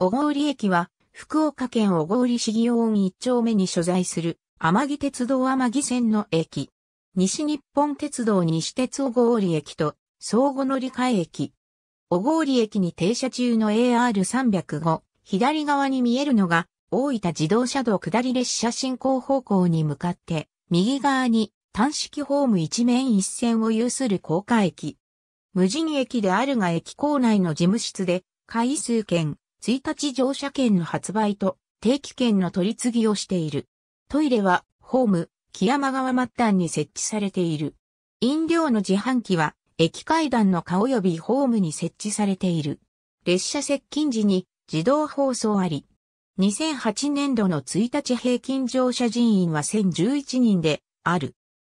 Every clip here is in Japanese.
小郡駅は、福岡県小郡市祇院一丁目に所在する、天城鉄道天城線の駅。西日本鉄道西鉄小郡駅と、相互乗り換え駅。小郡駅に停車中の AR305、左側に見えるのが、大分自動車道下り列車進行方向に向かって、右側に単式ホーム一面一線を有する高架駅。無人駅であるが駅構内の事務室で、回数券、1日乗車券の発売と定期券の取り次ぎをしている。トイレはホーム、木山川末端に設置されている。飲料の自販機は駅階段の顔及びホームに設置されている。列車接近時に自動放送あり。2008年度の1日平均乗車人員は1011人である。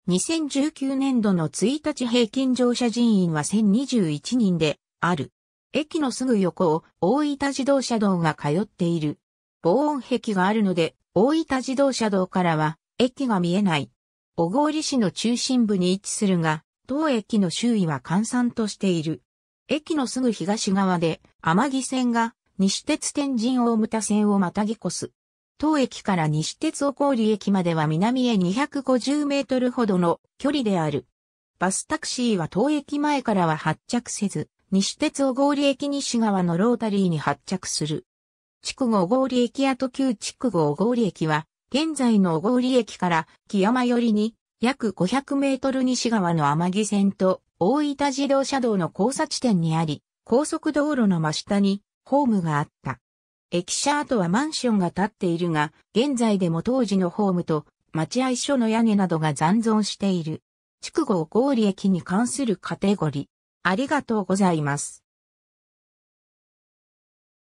2019年度の1日平均乗車人員は1021人である。駅のすぐ横を大分自動車道が通っている。防音壁があるので、大分自動車道からは駅が見えない。小郡市の中心部に位置するが、当駅の周囲は閑散としている。駅のすぐ東側で、天城線が西鉄天神大牟田線をまたぎ越す。当駅から西鉄小郡駅までは南へ250メートルほどの距離である。バスタクシーは当駅前からは発着せず、西鉄小郡駅西側のロータリーに発着する。筑後小郡駅跡旧筑後小郡駅は、現在の小郡駅から木山寄りに約500メートル西側の天城線と大分自動車道の交差地点にあり、高速道路の真下にホームがあった。駅舎跡はマンションが建っているが、現在でも当時のホームと待合所の屋根などが残存している。筑後郡駅に関するカテゴリー。ありがとうございます。